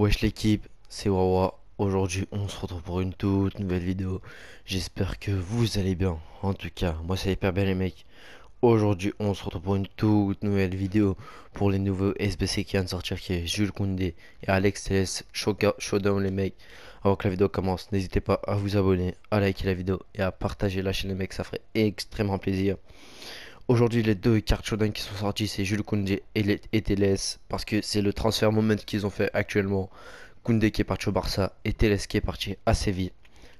Wesh l'équipe, c'est Wawa. Aujourd'hui, on se retrouve pour une toute nouvelle vidéo. J'espère que vous allez bien. En tout cas, moi c'est hyper bien les mecs. Aujourd'hui, on se retrouve pour une toute nouvelle vidéo pour les nouveaux SBC qui viennent de sortir qui est Jules Koundé et Alex TS Showdown les mecs. Avant que la vidéo commence, n'hésitez pas à vous abonner, à liker la vidéo et à partager la chaîne les mecs, ça ferait extrêmement plaisir. Aujourd'hui, les deux cartes showdown qui sont sorties, c'est Jules Koundé et, les, parce que c'est le transfert moment qu'ils ont fait actuellement. Koundé qui est parti au Barça et Télès qui est parti à Séville.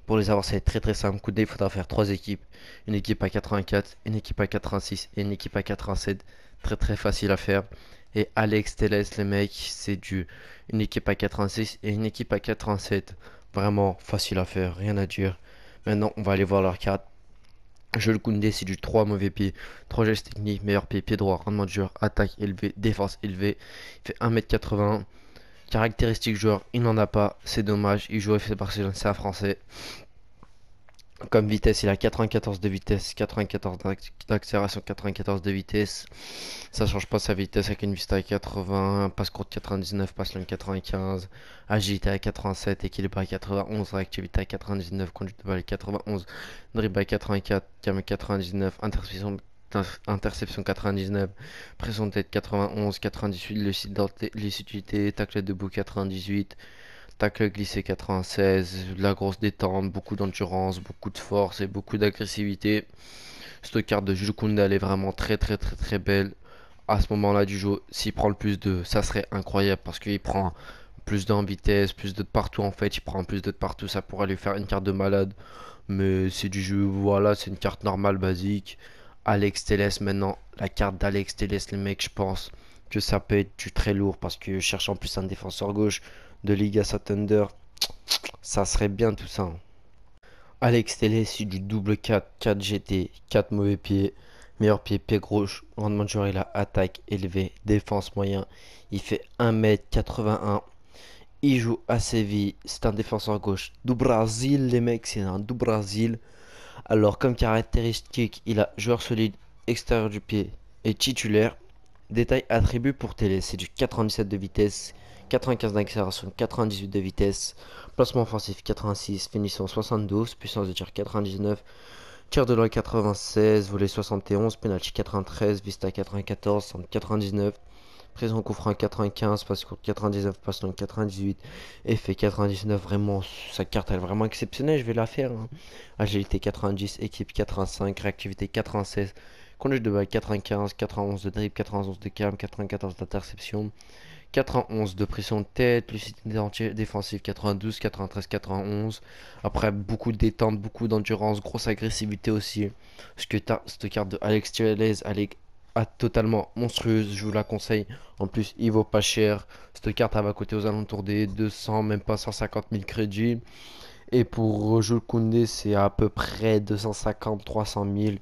Pour les avoir, c'est très très simple. Koundé, il faudra faire trois équipes. Une équipe à 84, une équipe à 86 et une équipe à 87. Très très facile à faire. Et Alex Télès, les mecs, c'est du une équipe à 86 et une équipe à 87. Vraiment facile à faire, rien à dire. Maintenant, on va aller voir leurs cartes le Koundé, c'est du 3 mauvais pieds, 3 gestes techniques, meilleur pied, pied droit, rendement de joueur, attaque élevée, défense élevée. Il fait 1m80. caractéristique joueur, il n'en a pas. C'est dommage. Il joue effectivement FC Barcelone, c'est un français. Comme vitesse, il a 94 de vitesse, 94 d'accélération, 94 de vitesse. Ça change pas sa vitesse avec une Vista à 80, passe courte 99, passe longue 95, agilité à 87, équilibre à 91, réactivité à 99, conduite de balle 91, dribble à 84, cam 99, interception interception 99, pression de tête 91, 98, lucidité, tacle debout 98, tacle glissé 96, la grosse détente, beaucoup d'endurance, beaucoup de force et beaucoup d'agressivité. Cette carte de Jukunda, est vraiment très très très très belle. À ce moment-là du jeu, s'il prend le plus de, ça serait incroyable parce qu'il prend plus d'en vitesse, plus de partout en fait, il prend plus de partout, ça pourrait lui faire une carte de malade. Mais c'est du jeu, voilà, c'est une carte normale, basique. Alex Teles maintenant, la carte d'Alex Teles les mecs je pense que ça peut être du très lourd parce que cherchant en plus un défenseur gauche de Liga Thunder. Ça serait bien tout ça. Hein. Alex Télé, c'est du double 4, 4 GT, 4 mauvais pieds, meilleur pied, pied gauche, rendement de joueur, il a attaque élevée, défense moyen. Il fait 1m81. Il joue à Séville, c'est un défenseur gauche du Brésil, les mecs, c'est un du Brésil. Alors, comme caractéristique, il a joueur solide, extérieur du pied et titulaire. Détail attribut pour télé, c'est du 97 de vitesse, 95 d'accélération, 98 de vitesse, placement offensif 86, finition 72, puissance de tir 99, tir de loin 96, volet 71, penalty 93, vista 94, centre 99, présent coup franc 95, passe court 99, passe long 98, effet 99, vraiment, sa carte elle est vraiment exceptionnelle, je vais la faire. Hein. Agilité 90, équipe 85, réactivité 96, Conduite de balle, 95, 91 de dribble, 91 de cam, 94 d'interception, 91 de pression de tête, lucidité défensive 92, 93, 91. Après, beaucoup de détente, beaucoup d'endurance, grosse agressivité aussi. Ce que tu as, cette carte de Alex Tellez, elle est totalement monstrueuse, je vous la conseille. En plus, il vaut pas cher. Cette carte, elle va coûter aux alentours des 200, même pas 150 000 crédits. Et pour Jules Koundé, c'est à peu près 250, 300 000.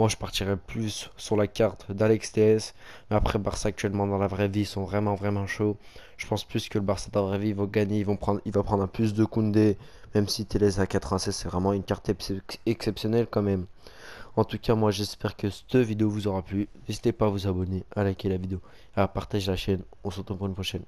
Moi, je partirais plus sur la carte d'Alex TS. Mais après, Barça actuellement dans la vraie vie ils sont vraiment vraiment chauds. Je pense plus que le Barça dans la vraie vie ils vont gagner. Ils vont prendre, il va prendre un plus de Koundé. Même si Téléza à 96, c'est vraiment une carte exceptionnelle quand même. En tout cas, moi, j'espère que cette vidéo vous aura plu. N'hésitez pas à vous abonner, à liker la vidéo, à partager la chaîne. On se retrouve pour une prochaine.